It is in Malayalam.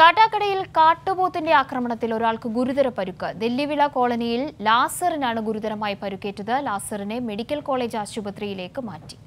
കാട്ടാക്കടയിൽ കാട്ടുപോത്തിന്റെ ആക്രമണത്തിൽ ഒരാൾക്ക് ഗുരുതര പരുക്ക് ദല്ലിവിള കോളനിയിൽ ലാസറിനാണ് ഗുരുതരമായി പരുക്കേറ്റത് ലാസറിനെ മെഡിക്കൽ കോളേജ് ആശുപത്രിയിലേക്ക് മാറ്റി